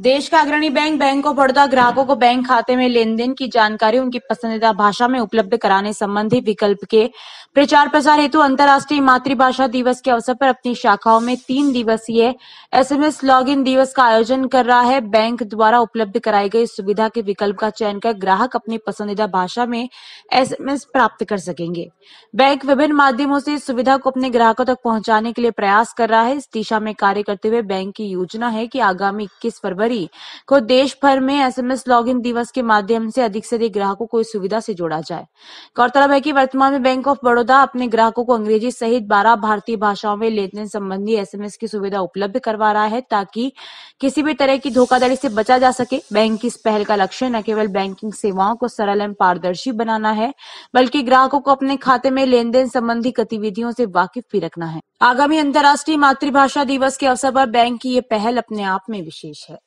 देश का अग्रणी बैंक बैंक ऑफ बड़ौदा ग्राहकों को बैंक खाते में लेन देन की जानकारी उनकी पसंदीदा भाषा में उपलब्ध कराने संबंधी विकल्प के प्रचार प्रसार हेतु अंतर्राष्ट्रीय मातृभाषा दिवस के अवसर पर अपनी शाखाओं में तीन दिवसीय एसएमएस लॉगिन दिवस का आयोजन कर रहा है बैंक द्वारा उपलब्ध कराई गई सुविधा के विकल्प का चयन कर ग्राहक अपनी पसंदीदा भाषा में एसएमएस प्राप्त कर सकेंगे बैंक विभिन्न माध्यमों से इस सुविधा को अपने ग्राहकों तक पहुंचाने के लिए प्रयास कर रहा है इस दिशा में कार्य करते हुए बैंक की योजना है की आगामी इक्कीस फरवरी फरवरी को देश भर में लॉग इन दिवस के माध्यम से अधिक से अधिक ग्राहकों को इस सुविधा से जोड़ा जाए गौरतलब है कि वर्तमान में बैंक ऑफ बड़ौदा अपने ग्राहकों को अंग्रेजी सहित बारह भारतीय भाषाओं में लेन देन संबंधी एस की सुविधा उपलब्ध करवा रहा है ताकि किसी भी तरह की धोखाधड़ी से बचा जा सके बैंक की इस पहल का लक्ष्य न केवल बैंकिंग सेवाओं को सरल एवं पारदर्शी बनाना है बल्कि ग्राहकों को अपने खाते में लेन देन संबंधी गतिविधियों से वाकिफ भी रखना है आगामी अंतर्राष्ट्रीय मातृभाषा दिवस के अवसर पर बैंक की ये पहल अपने आप में विशेष है